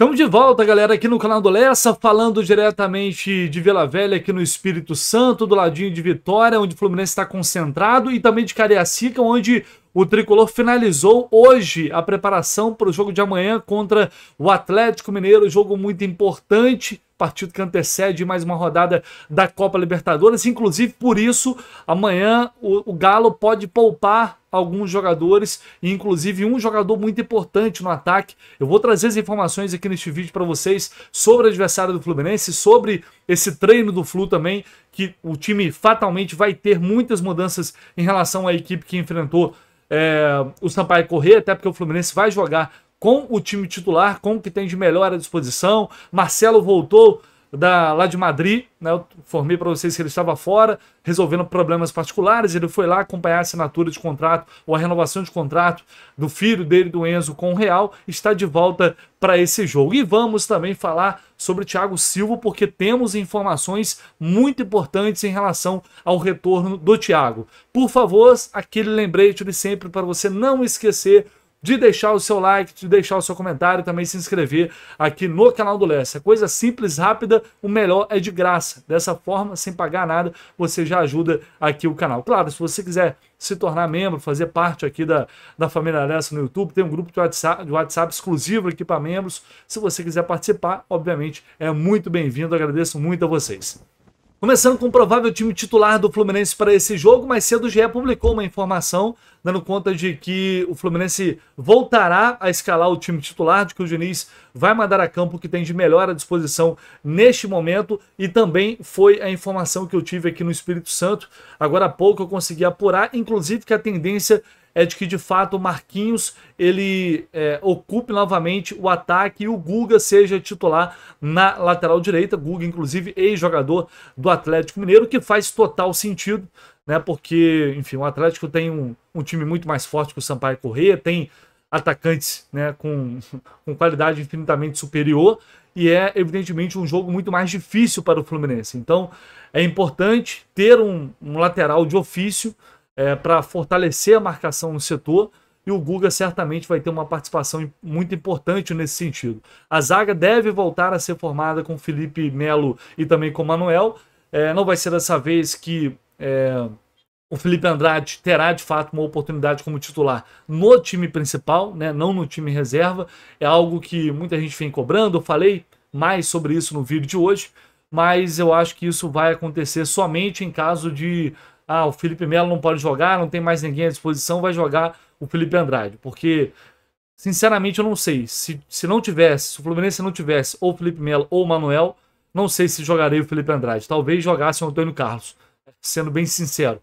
Estamos de volta, galera, aqui no canal do Lessa, falando diretamente de Vila Velha, aqui no Espírito Santo, do ladinho de Vitória, onde o Fluminense está concentrado, e também de Cariacica, onde o tricolor finalizou hoje a preparação para o jogo de amanhã contra o Atlético Mineiro, jogo muito importante partido que antecede mais uma rodada da Copa Libertadores. Inclusive, por isso, amanhã o, o Galo pode poupar alguns jogadores, inclusive um jogador muito importante no ataque. Eu vou trazer as informações aqui neste vídeo para vocês sobre o adversário do Fluminense, sobre esse treino do Flu também, que o time fatalmente vai ter muitas mudanças em relação à equipe que enfrentou é, o Sampaio Correr, até porque o Fluminense vai jogar com o time titular, com o que tem de melhor à disposição. Marcelo voltou da, lá de Madrid, né? Eu formei para vocês que ele estava fora, resolvendo problemas particulares. Ele foi lá acompanhar a assinatura de contrato ou a renovação de contrato do filho dele, do Enzo, com o Real. Está de volta para esse jogo. E vamos também falar sobre o Thiago Silva, porque temos informações muito importantes em relação ao retorno do Thiago. Por favor, aquele lembrete de sempre para você não esquecer de deixar o seu like, de deixar o seu comentário, também se inscrever aqui no canal do Lessa. É coisa simples, rápida, o melhor é de graça. Dessa forma, sem pagar nada, você já ajuda aqui o canal. Claro, se você quiser se tornar membro, fazer parte aqui da, da família Lessa no YouTube, tem um grupo de WhatsApp, de WhatsApp exclusivo aqui para membros. Se você quiser participar, obviamente é muito bem-vindo. Agradeço muito a vocês. Começando com o provável time titular do Fluminense para esse jogo, mais cedo o GE publicou uma informação dando conta de que o Fluminense voltará a escalar o time titular, de que o Diniz vai mandar a campo o que tem de melhor à disposição neste momento e também foi a informação que eu tive aqui no Espírito Santo. Agora há pouco eu consegui apurar, inclusive que a tendência é de que de fato o Marquinhos ele é, ocupe novamente o ataque e o Guga seja titular na lateral direita. Guga, inclusive, ex-jogador do Atlético Mineiro, que faz total sentido, né? Porque, enfim, o Atlético tem um, um time muito mais forte que o Sampaio Correia, tem atacantes né, com, com qualidade infinitamente superior e é evidentemente um jogo muito mais difícil para o Fluminense. Então é importante ter um, um lateral de ofício é, para fortalecer a marcação no setor. E o Guga certamente vai ter uma participação muito importante nesse sentido. A zaga deve voltar a ser formada com Felipe Melo e também com Manuel. É, não vai ser dessa vez que é, o Felipe Andrade terá de fato uma oportunidade como titular no time principal, né, não no time reserva. É algo que muita gente vem cobrando. Eu falei mais sobre isso no vídeo de hoje, mas eu acho que isso vai acontecer somente em caso de ah, o Felipe Melo não pode jogar, não tem mais ninguém à disposição, vai jogar o Felipe Andrade. Porque, sinceramente, eu não sei. Se, se não tivesse, se o Fluminense não tivesse ou o Felipe Melo ou o Manuel, não sei se jogaria o Felipe Andrade. Talvez jogasse o Antônio Carlos, sendo bem sincero.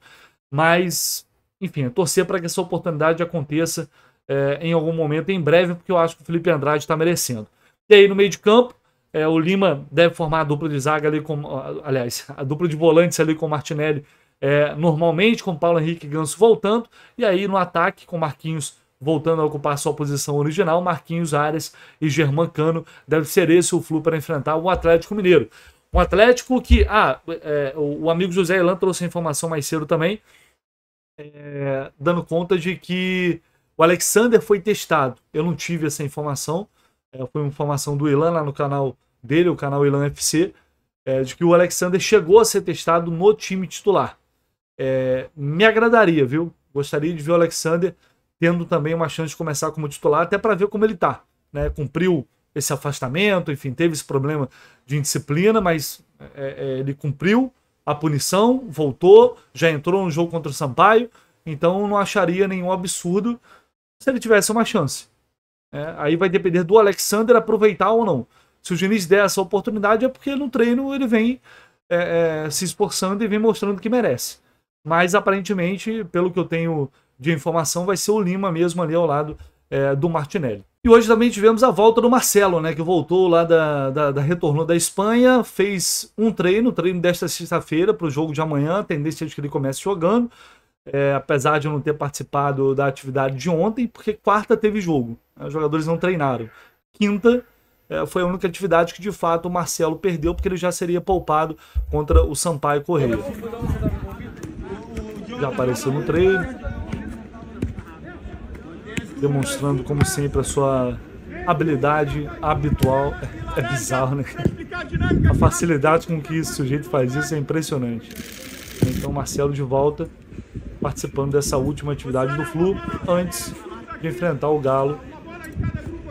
Mas, enfim, é torcer para que essa oportunidade aconteça é, em algum momento, em breve, porque eu acho que o Felipe Andrade está merecendo. E aí, no meio de campo, é, o Lima deve formar a dupla de zaga ali com. Aliás, a dupla de volantes ali com o Martinelli é, normalmente, com Paulo Henrique Ganso voltando, e aí no ataque, com Marquinhos voltando a ocupar sua posição original, Marquinhos Ares e Germán Cano, deve ser esse o Flu para enfrentar o Atlético Mineiro. Um Atlético que, ah, é, o amigo José Elan trouxe a informação mais cedo também, é, dando conta de que o Alexander foi testado. Eu não tive essa informação, é, foi uma informação do Ilan lá no canal dele, o canal Ilan FC, é, de que o Alexander chegou a ser testado no time titular é, me agradaria, viu? Gostaria de ver o Alexander tendo também uma chance de começar como titular, até para ver como ele está, Né? Cumpriu esse afastamento, enfim, teve esse problema de indisciplina, mas é, é, ele cumpriu a punição, voltou, já entrou no jogo contra o Sampaio, então não acharia nenhum absurdo se ele tivesse uma chance. É, aí vai depender do Alexander aproveitar ou não. Se o Diniz der essa oportunidade é porque no treino ele vem é, é, se esforçando e vem mostrando que merece. Mas aparentemente, pelo que eu tenho de informação, vai ser o Lima mesmo ali ao lado é, do Martinelli. E hoje também tivemos a volta do Marcelo, né? Que voltou lá da, da, da retornou da Espanha, fez um treino, treino desta sexta-feira para o jogo de amanhã. A tendência é de que ele comece jogando, é, apesar de não ter participado da atividade de ontem, porque quarta teve jogo. Né, os jogadores não treinaram. Quinta é, foi a única atividade que de fato o Marcelo perdeu, porque ele já seria poupado contra o Sampaio Correia já apareceu no treino, demonstrando como sempre a sua habilidade habitual. É, é bizarro, né? A facilidade com que esse sujeito faz isso é impressionante. Então Marcelo de volta participando dessa última atividade do Flu antes de enfrentar o Galo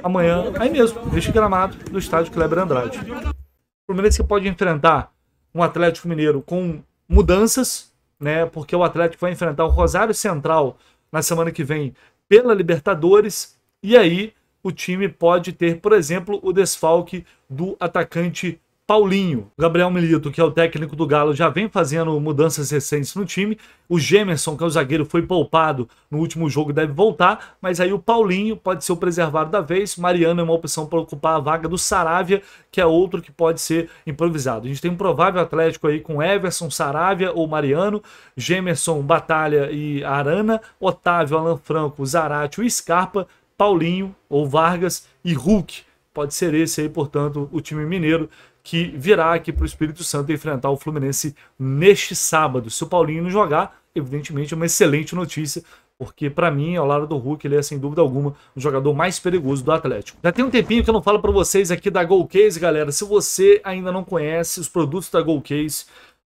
amanhã, aí mesmo, neste gramado do estádio Kleber Andrade. O Fluminense pode enfrentar um Atlético Mineiro com mudanças né? Porque o Atlético vai enfrentar o Rosário Central na semana que vem pela Libertadores e aí o time pode ter, por exemplo, o desfalque do atacante Paulinho, Gabriel Milito, que é o técnico do Galo, já vem fazendo mudanças recentes no time. O Gemerson, que é o zagueiro, foi poupado no último jogo, deve voltar. Mas aí o Paulinho pode ser o preservado da vez. Mariano é uma opção para ocupar a vaga do Saravia, que é outro que pode ser improvisado. A gente tem um provável Atlético aí com Everson, Saravia ou Mariano, Gemerson, Batalha e Arana, Otávio, Alan Franco, Zarate, o Scarpa, Paulinho ou Vargas e Hulk. Pode ser esse aí, portanto, o time mineiro que virá aqui para o Espírito Santo enfrentar o Fluminense neste sábado. Se o Paulinho não jogar, evidentemente é uma excelente notícia, porque para mim, ao lado do Hulk, ele é sem dúvida alguma o jogador mais perigoso do Atlético. Já tem um tempinho que eu não falo para vocês aqui da Golcase, galera. Se você ainda não conhece os produtos da Golcase,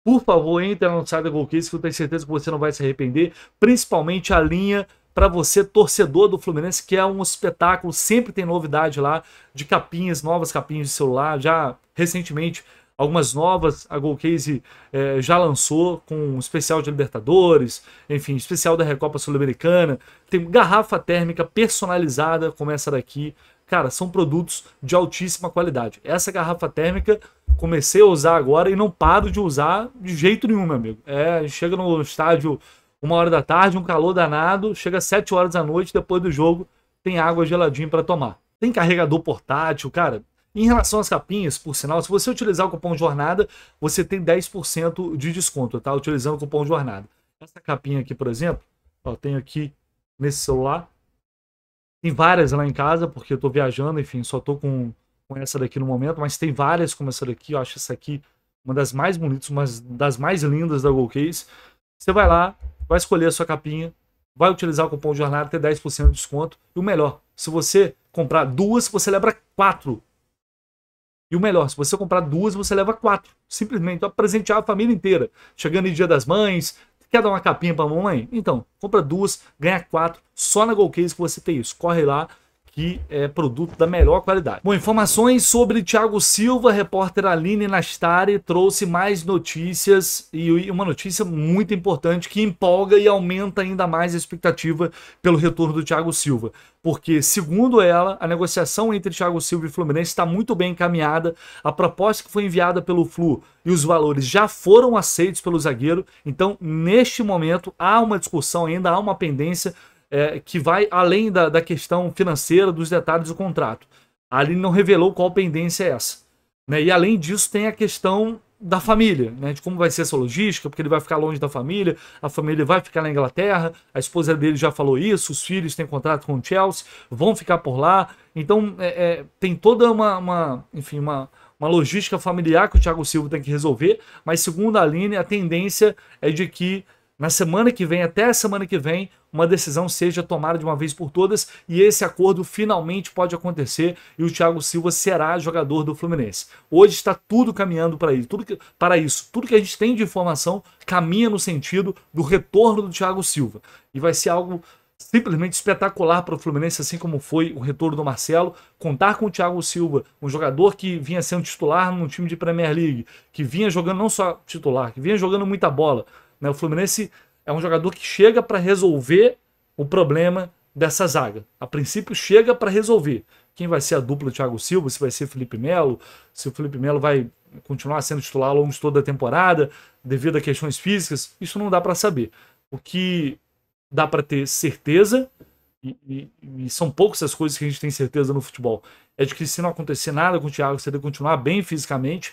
por favor, entre no site da Golcase, que eu tenho certeza que você não vai se arrepender, principalmente a linha para você, torcedor do Fluminense, que é um espetáculo, sempre tem novidade lá, de capinhas, novas capinhas de celular, já recentemente algumas novas, a Golcase eh, já lançou com um especial de Libertadores, enfim, especial da Recopa Sul-Americana, tem garrafa térmica personalizada, como essa daqui, cara, são produtos de altíssima qualidade. Essa garrafa térmica comecei a usar agora e não paro de usar de jeito nenhum, meu amigo. É, chega no estádio uma hora da tarde, um calor danado, chega às 7 horas da noite, depois do jogo, tem água geladinha para tomar. Tem carregador portátil, cara. Em relação às capinhas, por sinal, se você utilizar o cupom Jornada, você tem 10% de desconto, tá? Utilizando o cupom Jornada. Essa capinha aqui, por exemplo, eu tenho aqui nesse celular. Tem várias lá em casa, porque eu tô viajando, enfim, só tô com, com essa daqui no momento, mas tem várias como essa daqui, eu acho essa aqui uma das mais bonitas, uma das mais lindas da Case. Você vai lá, vai escolher a sua capinha, vai utilizar o cupom Jornada, ter 10% de desconto. E o melhor, se você comprar duas, você leva quatro. E o melhor, se você comprar duas, você leva quatro. Simplesmente para presentear a família inteira. Chegando em Dia das Mães, quer dar uma capinha para a mamãe? Então, compra duas, ganha quatro. Só na Golcase que você tem isso. Corre lá, que é produto da melhor qualidade. Bom, informações sobre Thiago Silva, repórter Aline Nastari trouxe mais notícias e uma notícia muito importante que empolga e aumenta ainda mais a expectativa pelo retorno do Thiago Silva. Porque, segundo ela, a negociação entre Thiago Silva e Fluminense está muito bem encaminhada. A proposta que foi enviada pelo Flu e os valores já foram aceitos pelo zagueiro. Então, neste momento, há uma discussão ainda, há uma pendência é, que vai além da, da questão financeira, dos detalhes do contrato. Ali não revelou qual pendência é essa. Né? E além disso, tem a questão da família, né? De como vai ser essa logística, porque ele vai ficar longe da família, a família vai ficar na Inglaterra, a esposa dele já falou isso, os filhos têm contrato com o Chelsea, vão ficar por lá. Então é, é, tem toda uma, uma enfim, uma, uma, logística familiar que o Thiago Silva tem que resolver, mas segundo a Aline, a tendência é de que na semana que vem, até a semana que vem, uma decisão seja tomada de uma vez por todas e esse acordo finalmente pode acontecer e o Thiago Silva será jogador do Fluminense. Hoje está tudo caminhando para isso, tudo que, para isso. Tudo que a gente tem de informação caminha no sentido do retorno do Thiago Silva. E vai ser algo simplesmente espetacular para o Fluminense, assim como foi o retorno do Marcelo. Contar com o Thiago Silva, um jogador que vinha sendo titular num time de Premier League, que vinha jogando não só titular, que vinha jogando muita bola, né? O Fluminense é um jogador que chega para resolver o problema dessa zaga. A princípio chega para resolver. Quem vai ser a dupla Thiago Silva, se vai ser Felipe Melo, se o Felipe Melo vai continuar sendo titular ao longo de toda a temporada, devido a questões físicas, isso não dá para saber. O que dá para ter certeza, e, e, e, são poucas as coisas que a gente tem certeza no futebol, é de que se não acontecer nada com o Thiago, se ele continuar bem fisicamente,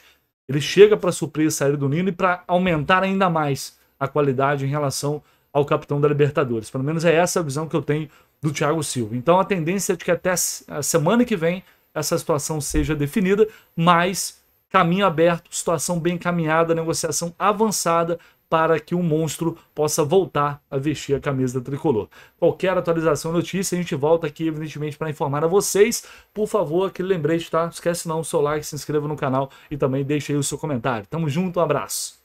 ele chega para suprir a saída do Nino e para aumentar ainda mais a qualidade em relação ao capitão da Libertadores. Pelo menos é essa a visão que eu tenho do Thiago Silva. Então a tendência é de que até a semana que vem essa situação seja definida, mas caminho aberto, situação bem encaminhada, negociação avançada para que o monstro possa voltar a vestir a camisa da tricolor. Qualquer atualização, notícia, a gente volta aqui, evidentemente, para informar a vocês. Por favor, aquele lembrete, tá? esquece não, o seu like, se inscreva no canal e também deixe aí o seu comentário. Tamo junto, um abraço.